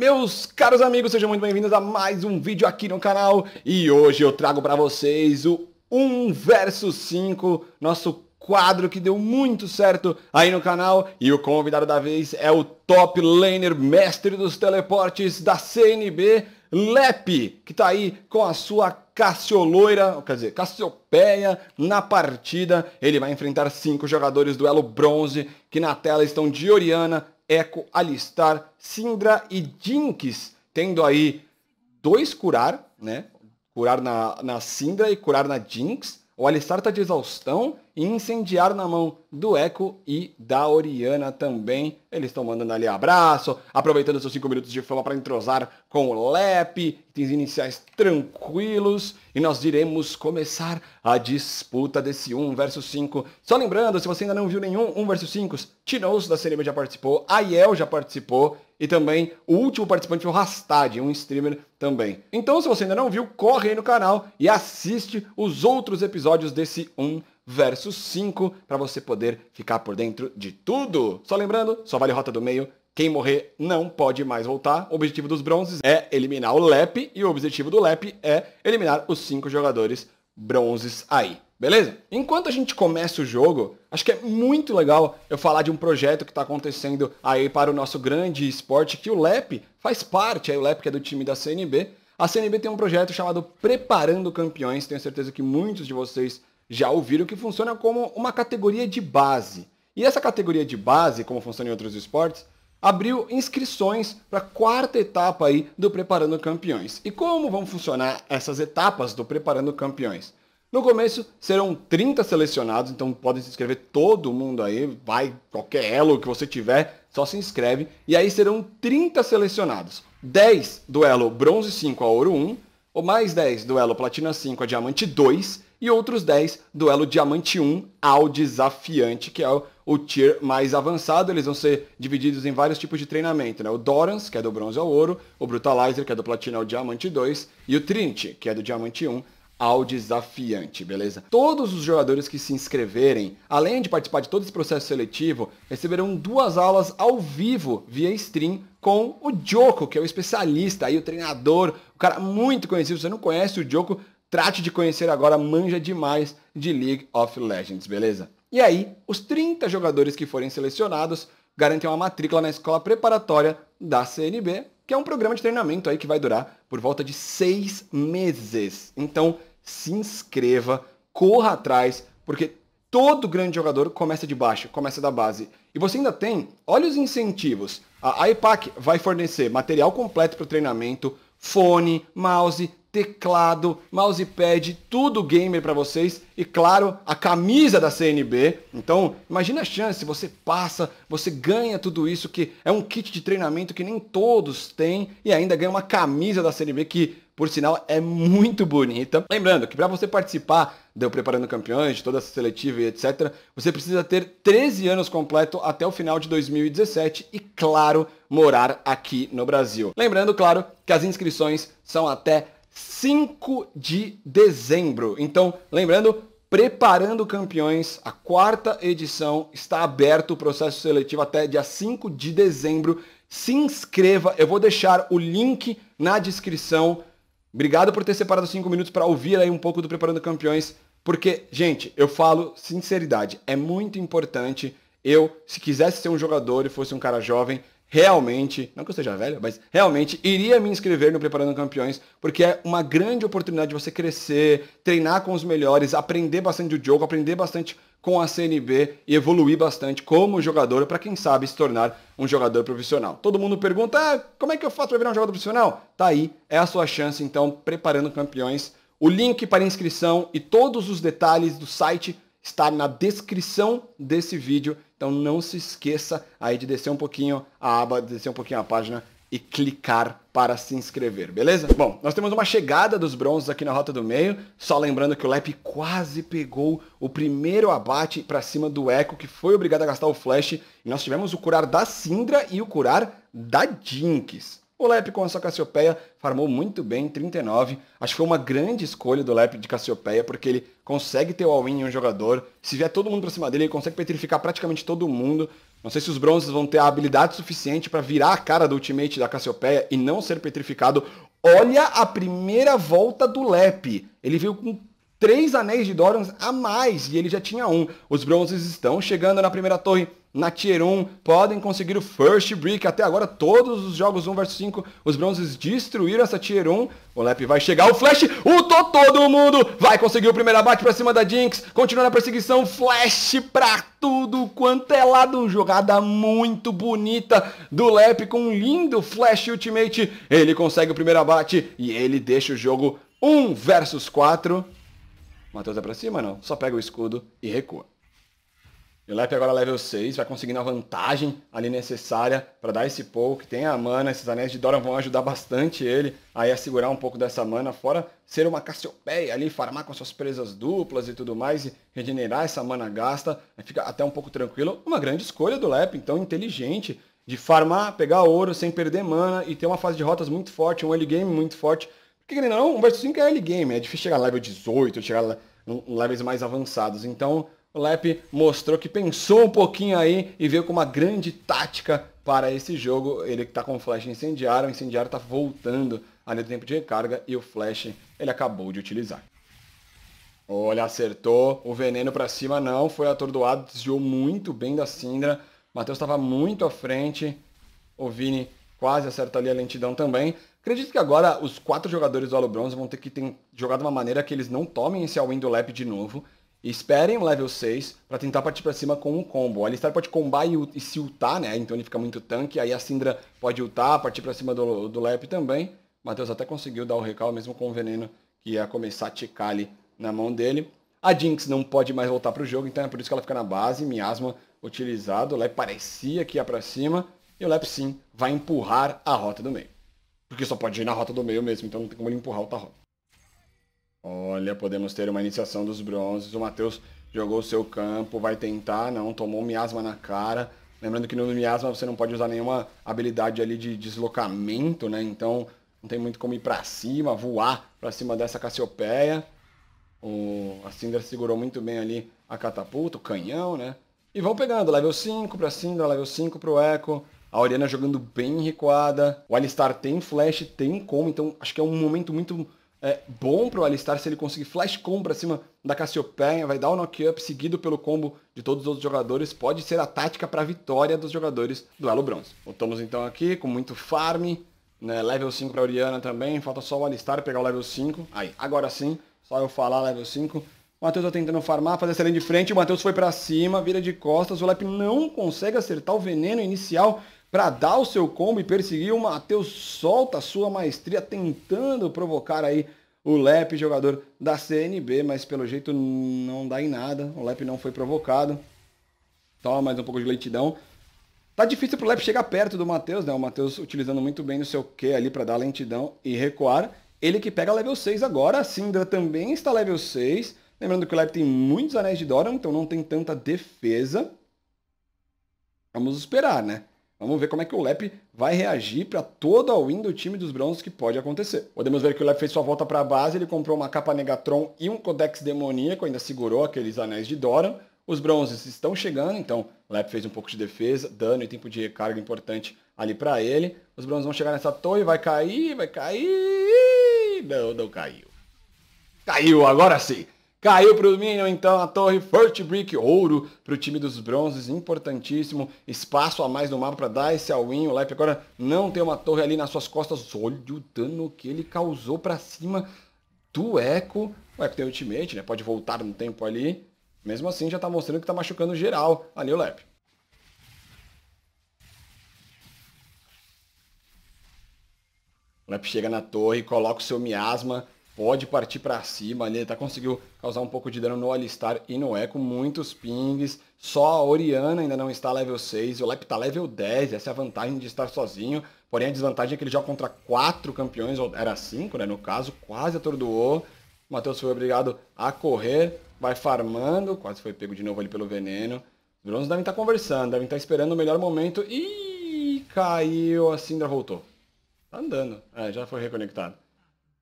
Meus caros amigos, sejam muito bem-vindos a mais um vídeo aqui no canal e hoje eu trago para vocês o 1 versus 5, nosso quadro que deu muito certo aí no canal e o convidado da vez é o top laner, mestre dos teleportes da CNB, Lepe, que tá aí com a sua Cassioloira, quer dizer, Cassiopeia na partida. Ele vai enfrentar cinco jogadores do elo bronze que na tela estão de Oriana, eco Alistar, Sindra e Jinx, tendo aí dois curar, né? Curar na, na Sindra e curar na Jinx. O Alistar tá de exaustão incendiar na mão do Eco e da Oriana também. Eles estão mandando ali abraço, aproveitando seus 5 minutos de fama para entrosar com o Lep, itens iniciais tranquilos, e nós iremos começar a disputa desse 1 versus 5. Só lembrando, se você ainda não viu nenhum 1 versus 5, Tinos da CNB já participou, Aiel já participou, e também o último participante foi o Rastad, um streamer também. Então, se você ainda não viu, corre aí no canal e assiste os outros episódios desse 1 versus 5 para você poder ficar por dentro de tudo. Só lembrando, só vale Rota do Meio. Quem morrer não pode mais voltar. O objetivo dos bronzes é eliminar o Lep e o objetivo do Lep é eliminar os 5 jogadores bronzes aí. Beleza? Enquanto a gente começa o jogo, acho que é muito legal eu falar de um projeto que está acontecendo aí para o nosso grande esporte, que o LEP faz parte, aí o LEP que é do time da CNB. A CNB tem um projeto chamado Preparando Campeões, tenho certeza que muitos de vocês já ouviram que funciona como uma categoria de base. E essa categoria de base, como funciona em outros esportes, abriu inscrições para a quarta etapa aí do Preparando Campeões. E como vão funcionar essas etapas do Preparando Campeões? No começo serão 30 selecionados, então podem se inscrever todo mundo aí, vai qualquer elo que você tiver, só se inscreve. E aí serão 30 selecionados. 10 do elo bronze 5 a ouro 1, ou mais 10 do elo platina 5 a diamante 2 e outros 10 duelo diamante 1 ao desafiante, que é o, o tier mais avançado. Eles vão ser divididos em vários tipos de treinamento, né? O Dorans, que é do bronze ao ouro, o Brutalizer, que é do platina ao diamante 2, e o Trinity, que é do diamante 1 ao desafiante, beleza? Todos os jogadores que se inscreverem, além de participar de todo esse processo seletivo, receberão duas aulas ao vivo via stream com o Joko, que é o especialista aí, o treinador, o cara muito conhecido. Se você não conhece o Joko, Trate de conhecer agora, manja demais de League of Legends, beleza? E aí, os 30 jogadores que forem selecionados garantem uma matrícula na escola preparatória da CNB, que é um programa de treinamento aí que vai durar por volta de seis meses. Então, se inscreva, corra atrás, porque todo grande jogador começa de baixo, começa da base. E você ainda tem, olha os incentivos. A, IPAC vai fornecer material completo para o treinamento, fone, mouse, teclado, mousepad, tudo gamer para vocês e claro, a camisa da CNB. Então, imagina a chance, você passa, você ganha tudo isso que é um kit de treinamento que nem todos têm e ainda ganha uma camisa da CNB que por sinal é muito bonita. Lembrando que para você participar do Preparando Campeões, de toda essa seletiva e etc, você precisa ter 13 anos completo até o final de 2017 e claro, morar aqui no Brasil. Lembrando, claro, que as inscrições são até 5 de dezembro. Então, lembrando, Preparando Campeões, a quarta edição, está aberto o processo seletivo até dia 5 de dezembro. Se inscreva, eu vou deixar o link na descrição. Obrigado por ter separado 5 minutos para ouvir aí um pouco do Preparando Campeões, porque, gente, eu falo sinceridade, é muito importante. Eu, se quisesse ser um jogador e fosse um cara jovem, realmente, não que eu seja velho, mas realmente iria me inscrever no Preparando Campeões, porque é uma grande oportunidade de você crescer, treinar com os melhores, aprender bastante o jogo, aprender bastante com a CNB e evoluir bastante como jogador para quem sabe se tornar um jogador profissional. Todo mundo pergunta: ah, "Como é que eu faço para virar um jogador profissional?" Tá aí, é a sua chance então, Preparando Campeões. O link para inscrição e todos os detalhes do site está na descrição desse vídeo. Então não se esqueça aí de descer um pouquinho a aba, descer um pouquinho a página e clicar para se inscrever, beleza? Bom, nós temos uma chegada dos bronzes aqui na rota do meio, só lembrando que o Lep quase pegou o primeiro abate para cima do Echo, que foi obrigado a gastar o flash, e nós tivemos o curar da Sindra e o curar da Jinx. O Lep com a sua Cassiopeia farmou muito bem 39. Acho que foi uma grande escolha do Lep de Cassiopeia, porque ele consegue ter o all-in em um jogador. Se vier todo mundo pra cima dele, ele consegue petrificar praticamente todo mundo. Não sei se os bronzes vão ter a habilidade suficiente para virar a cara do ultimate da Cassiopeia e não ser petrificado. Olha a primeira volta do Lep. Ele veio com três anéis de Dorons a mais e ele já tinha um. Os bronzes estão chegando na primeira torre. Na Tier 1, podem conseguir o First Brick. Até agora, todos os jogos 1 vs 5, os bronzes destruíram essa Tier 1. O Lep vai chegar, o Flash ultou todo mundo. Vai conseguir o primeiro abate pra cima da Jinx. Continua na perseguição, Flash pra tudo quanto é lado. Jogada muito bonita do Lep com um lindo Flash Ultimate. Ele consegue o primeiro abate e ele deixa o jogo 1 versus 4. Matheus é pra cima? Não. Só pega o escudo e recua. Elep agora level 6, vai conseguindo a vantagem ali necessária para dar esse poke. Tem a mana, esses anéis de Dora vão ajudar bastante ele aí a segurar um pouco dessa mana, fora ser uma Cassiopeia ali, farmar com suas presas duplas e tudo mais, e regenerar essa mana gasta, fica até um pouco tranquilo. Uma grande escolha do Lep, então inteligente, de farmar, pegar ouro sem perder mana e ter uma fase de rotas muito forte, um early game muito forte, que ele não, 1 vs 5 é early game, é difícil chegar no level 18, chegar em levels mais avançados. Então o Lep mostrou que pensou um pouquinho aí e veio com uma grande tática para esse jogo. Ele que está com o flash incendiário, o incendiário está voltando ali do tempo de recarga e o flash ele acabou de utilizar. Olha, acertou. O veneno para cima não. Foi atordoado. Desviou muito bem da Sindra. Matheus estava muito à frente. O Vini quase acerta ali a lentidão também. Acredito que agora os quatro jogadores do Alo Bronze vão ter que ter de uma maneira que eles não tomem esse all do lap de novo. E esperem o level 6 para tentar partir para cima com um combo. A Alistar pode combar e, e, se ultar, né? Então ele fica muito tanque. Aí a Syndra pode ultar, partir para cima do, do Lep também. Matheus até conseguiu dar o recal, mesmo com o veneno que ia começar a ticar ali na mão dele. A Jinx não pode mais voltar para o jogo, então é por isso que ela fica na base. Miasma utilizado. O Lep parecia que ia para cima e o lap sim vai empurrar a rota do meio. Porque só pode ir na rota do meio mesmo, então não tem como ele empurrar outra rota. Olha, podemos ter uma iniciação dos bronzes. O Matheus jogou o seu campo, vai tentar, não, tomou um miasma na cara. Lembrando que no miasma você não pode usar nenhuma habilidade ali de deslocamento, né? Então não tem muito como ir para cima, voar para cima dessa Cassiopeia. O, a Syndra segurou muito bem ali a catapulta, o canhão, né? E vão pegando, level 5 para Syndra, level 5 para o Echo a Oriana jogando bem recuada, o Alistar tem flash, tem combo, então acho que é um momento muito é, bom para o Alistar se ele conseguir flash combo para cima da Cassiopeia, vai dar o um knock-up seguido pelo combo de todos os outros jogadores, pode ser a tática para a vitória dos jogadores do Elo Bronze. Voltamos então aqui com muito farm, né, level 5 para Oriana também, falta só o Alistar pegar o level 5, aí, agora sim, só eu falar level 5, o Matheus tá tentando farmar, fazer essa linha de frente. O Matheus foi para cima, vira de costas. O Lep não consegue acertar o veneno inicial para dar o seu combo e perseguir. O Matheus solta a sua maestria tentando provocar aí o Lep, jogador da CNB, mas pelo jeito não dá em nada. O Lep não foi provocado. Toma mais um pouco de lentidão. Tá difícil pro Lep chegar perto do Matheus, né? O Matheus utilizando muito bem o seu Q ali para dar lentidão e recuar. Ele que pega level 6 agora. A Syndra também está level 6. Lembrando que o Lep tem muitos anéis de Doran, então não tem tanta defesa. Vamos esperar, né? Vamos ver como é que o Lep vai reagir para toda a win do time dos bronzes que pode acontecer. Podemos ver que o Lep fez sua volta para a base, ele comprou uma capa Negatron e um Codex Demoníaco, ainda segurou aqueles anéis de Doran. Os Bronzes estão chegando, então o Lep fez um pouco de defesa, dano e tempo de recarga importante ali para ele. Os Bronzes vão chegar nessa torre, vai cair, vai cair... Não, não caiu. Caiu, agora sim! Caiu para o Minion então a torre First Brick Ouro para o time dos bronzes, importantíssimo. Espaço a mais no mapa para dar esse all-in. O Leip agora não tem uma torre ali nas suas costas. Olha o dano que ele causou para cima do Echo. O Echo tem ultimate, né? Pode voltar no tempo ali. Mesmo assim já está mostrando que está machucando geral ali o Leip. O Lep chega na torre, coloca o seu miasma pode partir para cima ali, tá conseguiu causar um pouco de dano no Alistar e no Echo, muitos pings, só a Oriana ainda não está level 6, o Lep tá level 10, essa é a vantagem de estar sozinho, porém a desvantagem é que ele joga contra quatro campeões, ou era cinco, né, no caso, quase atordoou, o Matheus foi obrigado a correr, vai farmando, quase foi pego de novo ali pelo veneno, os Brunos devem estar tá conversando, devem estar tá esperando o melhor momento, e caiu, a Syndra voltou, tá andando, é, já foi reconectado.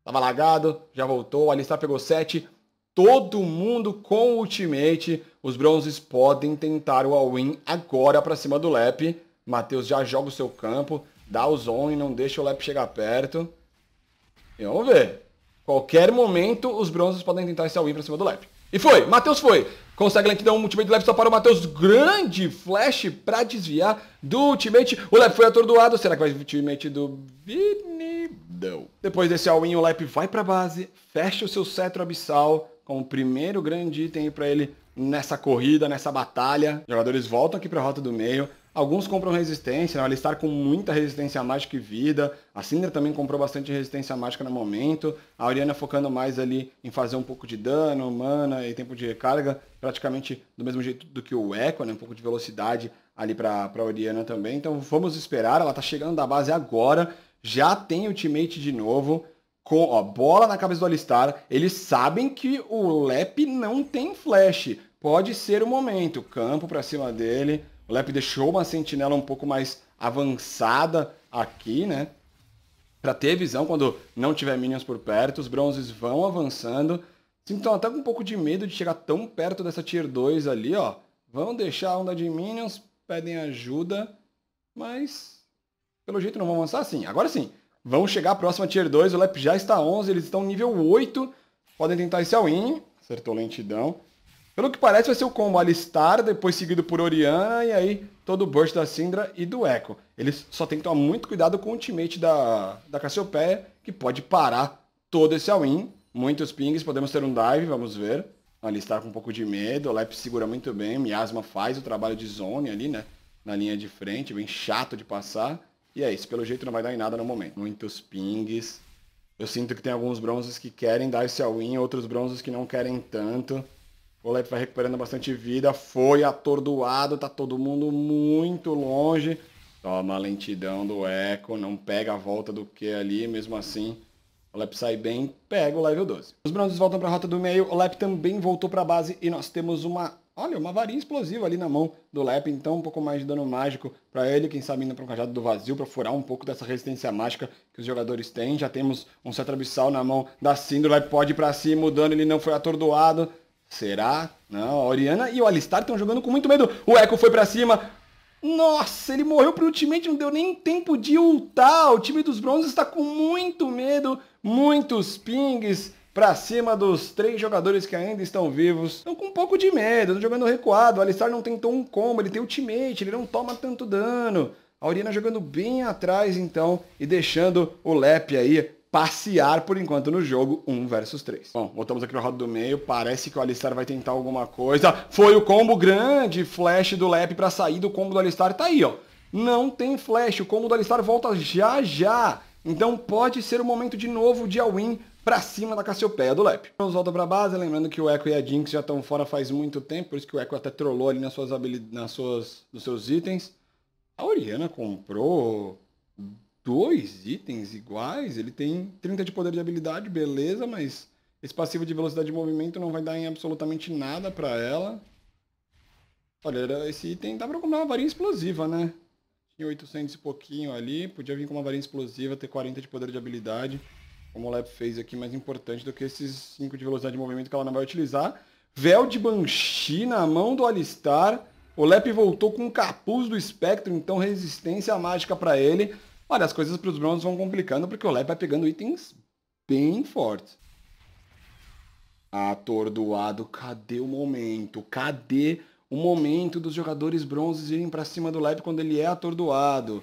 Tava lagado, já voltou. Alistar pegou 7. Todo mundo com ultimate. Os bronzes podem tentar o all-in agora para cima do Lep. Matheus já joga o seu campo. Dá o zone, não deixa o Lep chegar perto. E vamos ver. Qualquer momento, os bronzes podem tentar esse all-in para cima do Lep. E foi, Matheus foi. Consegue lentidão, um ultimate do Lep só para o Matheus. Grande flash para desviar do ultimate. O Lep foi atordoado. Será que vai o ultimate do Vini? Depois desse all-in, o Lep vai para base, fecha o seu cetro abissal como o primeiro grande item para ele nessa corrida, nessa batalha. Os jogadores voltam aqui para a rota do meio. Alguns compram resistência, né? ela está com muita resistência mágica e vida. A Syndra também comprou bastante resistência mágica no momento. A Oriana focando mais ali em fazer um pouco de dano, mana e tempo de recarga. Praticamente do mesmo jeito do que o Echo, né? um pouco de velocidade ali para a Oriana também. Então vamos esperar, ela está chegando da base agora já tem o teammate de novo, com a bola na cabeça do Alistar. Eles sabem que o Lep não tem flash. Pode ser o momento. Campo para cima dele. O Lep deixou uma sentinela um pouco mais avançada aqui, né? Para ter visão quando não tiver minions por perto. Os bronzes vão avançando. Então até com um pouco de medo de chegar tão perto dessa tier 2 ali, ó. Vão deixar a onda de minions, pedem ajuda, mas pelo jeito não vão avançar sim. Agora sim, vamos chegar à próxima Tier 2, o Lep já está 11, eles estão nível 8, podem tentar esse all-in, acertou lentidão. Pelo que parece vai ser o combo Alistar, depois seguido por Orianna e aí todo o burst da Syndra e do Echo. Eles só tem que tomar muito cuidado com o ultimate da, da Cassiopeia, que pode parar todo esse all-in. Muitos pings, podemos ter um dive, vamos ver. Alistar com um pouco de medo, o Lep segura muito bem, Miasma faz o trabalho de zone ali, né? Na linha de frente, bem chato de passar. E é isso, pelo jeito não vai dar em nada no momento. Muitos pings. Eu sinto que tem alguns bronzes que querem dar esse all-in, outros bronzes que não querem tanto. O Lep vai recuperando bastante vida, foi atordoado, tá todo mundo muito longe. Toma a lentidão do Echo, não pega a volta do que ali, mesmo assim o Lep sai bem, pega o level 12. Os bronzes voltam para a rota do meio, o Lep também voltou para a base e nós temos uma Olha, uma varinha explosiva ali na mão do Lepin, então um pouco mais de dano mágico para ele, quem sabe indo para um cajado do vazio para furar um pouco dessa resistência mágica que os jogadores têm. Já temos um Cetra Abissal na mão da Sindro, Lep pode ir para cima, o dano ele não foi atordoado. Será? Não, a Oriana e o Alistar estão jogando com muito medo. O Echo foi para cima. Nossa, ele morreu pro ultimate, não deu nem tempo de ultar. O time dos bronzes está com muito medo, muitos pings para cima dos três jogadores que ainda estão vivos. Estão com um pouco de medo, jogando recuado. O Alistar não tentou um combo, ele tem ultimate, ele não toma tanto dano. A Aurina jogando bem atrás então e deixando o Lep aí passear por enquanto no jogo 1 versus 3. Bom, voltamos aqui no rodo do meio, parece que o Alistar vai tentar alguma coisa. Foi o combo grande, flash do Lep para sair do combo do Alistar, tá aí, ó. Não tem flash, o combo do Alistar volta já já. Então pode ser o momento de novo de all-in para cima da Cassiopeia do Lep. Vamos voltar para base, lembrando que o Echo e a Jinx já estão fora faz muito tempo, por isso que o Echo até trollou ali nas suas habilidades, nas suas, nos seus itens. A Oriana comprou dois itens iguais, ele tem 30 de poder de habilidade, beleza, mas esse passivo de velocidade de movimento não vai dar em absolutamente nada para ela. Olha, esse item dá para comprar uma varinha explosiva, né? pouquinho, 800 e pouquinho ali. Podia vir com uma varinha explosiva, ter 40 de poder de habilidade, como o Lep fez aqui, mais importante do que esses 5 de velocidade de movimento que ela não vai utilizar. Véu de Banshee na mão do Alistar. O Lep voltou com o capuz do espectro, então resistência mágica para ele. Olha, as coisas para os bronzes vão complicando porque o Lep vai pegando itens bem fortes. Atordoado, cadê o momento? Cadê o momento dos jogadores bronzes irem para cima do live quando ele é atordoado.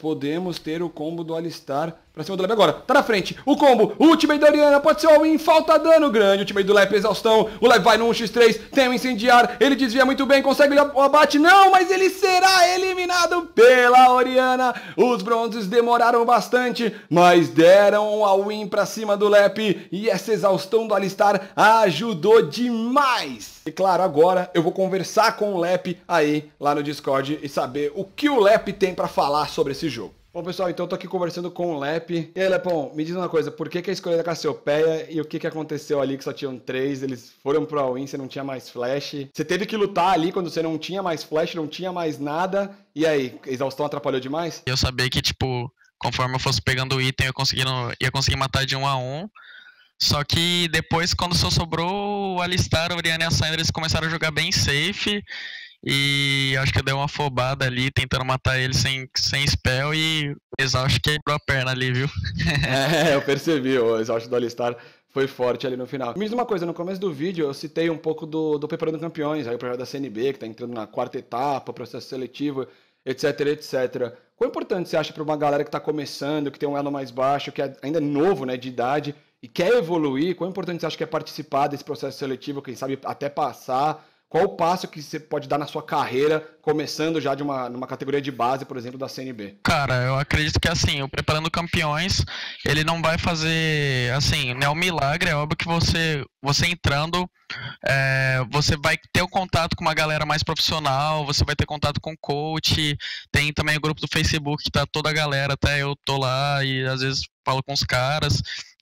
Podemos ter o combo do Alistar Pra cima do Lep agora. Tá na frente. O combo. O ultimate da Oriana. Pode ser all-in. Falta dano grande. O ultimate do Lep. É exaustão. O Lep vai no 1x3. Tem um incendiar. Ele desvia muito bem. Consegue o abate. Não, mas ele será eliminado pela Oriana. Os bronzes demoraram bastante. Mas deram a win pra cima do Lep. E essa exaustão do Alistar ajudou demais. E claro, agora eu vou conversar com o Lep aí lá no Discord. E saber o que o Lep tem pra falar sobre esse jogo. Bom, pessoal, então eu tô aqui conversando com o Lep. E aí, Lepon, me diz uma coisa, por que, que a escolha da Cassiopeia e o que, que aconteceu ali que só tinham três? Eles foram pro all-in, você não tinha mais flash. Você teve que lutar ali quando você não tinha mais flash, não tinha mais nada. E aí, exaustão atrapalhou demais? Eu sabia que, tipo, conforme eu fosse pegando o item, eu conseguindo, ia conseguir matar de um a um. Só que depois, quando só sobrou o Alistar, a Oriana e a Sandra, eles começaram a jogar bem safe e acho que eu dei uma afobada ali, tentando matar ele sem, sem spell e o Exaust quebrou a perna ali, viu? é, eu percebi, o Exaust do Alistar foi forte ali no final. Me diz uma coisa, no começo do vídeo eu citei um pouco do, do Preparando Campeões, aí o projeto da CNB que tá entrando na quarta etapa, processo seletivo, etc, etc. Quão importante você acha para uma galera que tá começando, que tem um elo mais baixo, que é ainda novo, né, de idade, e quer evoluir, quão importante você acha que é participar desse processo seletivo, quem sabe até passar qual o passo que você pode dar na sua carreira, começando já de uma numa categoria de base, por exemplo, da CNB? Cara, eu acredito que assim, o preparando campeões, ele não vai fazer assim, não né, é um milagre, é óbvio que você você entrando, é, você vai ter o um contato com uma galera mais profissional, você vai ter contato com coach, tem também o grupo do Facebook que tá toda a galera, até eu tô lá e às vezes falo com os caras.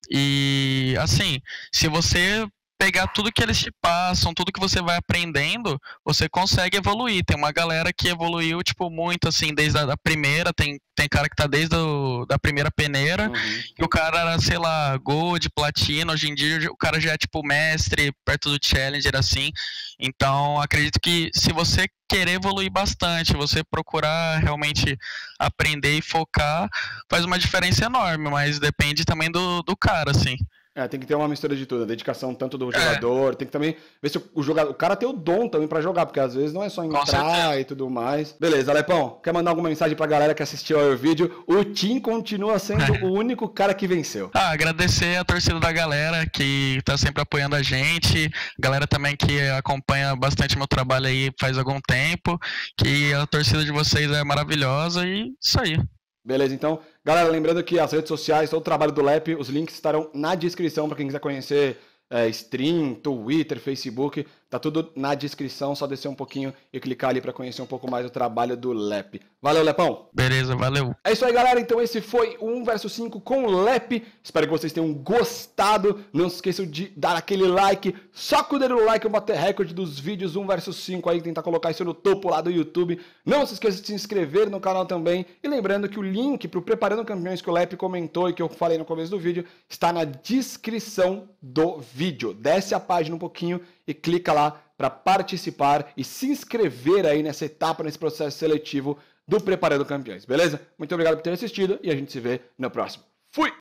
E assim, se você pegar tudo que eles te passam, tudo que você vai aprendendo, você consegue evoluir. Tem uma galera que evoluiu, tipo, muito, assim, desde a, primeira, tem, tem cara que tá desde a da primeira peneira, uhum. e o cara era, sei lá, gold, platina, hoje em dia o cara já é, tipo, mestre, perto do challenger, assim. Então, acredito que se você querer evoluir bastante, você procurar realmente aprender e focar, faz uma diferença enorme, mas depende também do, do cara, assim. É, tem que ter uma mistura de tudo, a dedicação tanto do é. jogador, tem que também ver se o, jogador, o cara tem o dom também para jogar, porque às vezes não é só entrar e tudo mais. Beleza, Alepão, quer mandar alguma mensagem pra galera que assistiu ao vídeo? O Tim continua sendo é. o único cara que venceu. Ah, agradecer a torcida da galera que tá sempre apoiando a gente, galera também que acompanha bastante meu trabalho aí faz algum tempo, que a torcida de vocês é maravilhosa e isso aí. Beleza, então, galera, lembrando que as redes sociais, todo o trabalho do LEP, os links estarão na descrição para quem quiser conhecer é, stream, Twitter, Facebook, Tá tudo na descrição, só descer um pouquinho e clicar ali para conhecer um pouco mais o trabalho do Lep. Valeu, Lepão. Beleza, valeu. É isso aí, galera. Então esse foi o 1 versus 5 com o Lep. Espero que vocês tenham gostado. Não se esqueçam de dar aquele like. Só com o dedo no like eu bater recorde dos vídeos 1 versus 5 aí, tentar colocar isso no topo lá do YouTube. Não se esqueça de se inscrever no canal também. E lembrando que o link pro Preparando Campeões que o Lep comentou e que eu falei no começo do vídeo está na descrição do vídeo. Desce a página um pouquinho e clica lá para participar e se inscrever aí nessa etapa, nesse processo seletivo do Preparando Campeões, beleza? Muito obrigado por ter assistido e a gente se vê no próximo. Fui!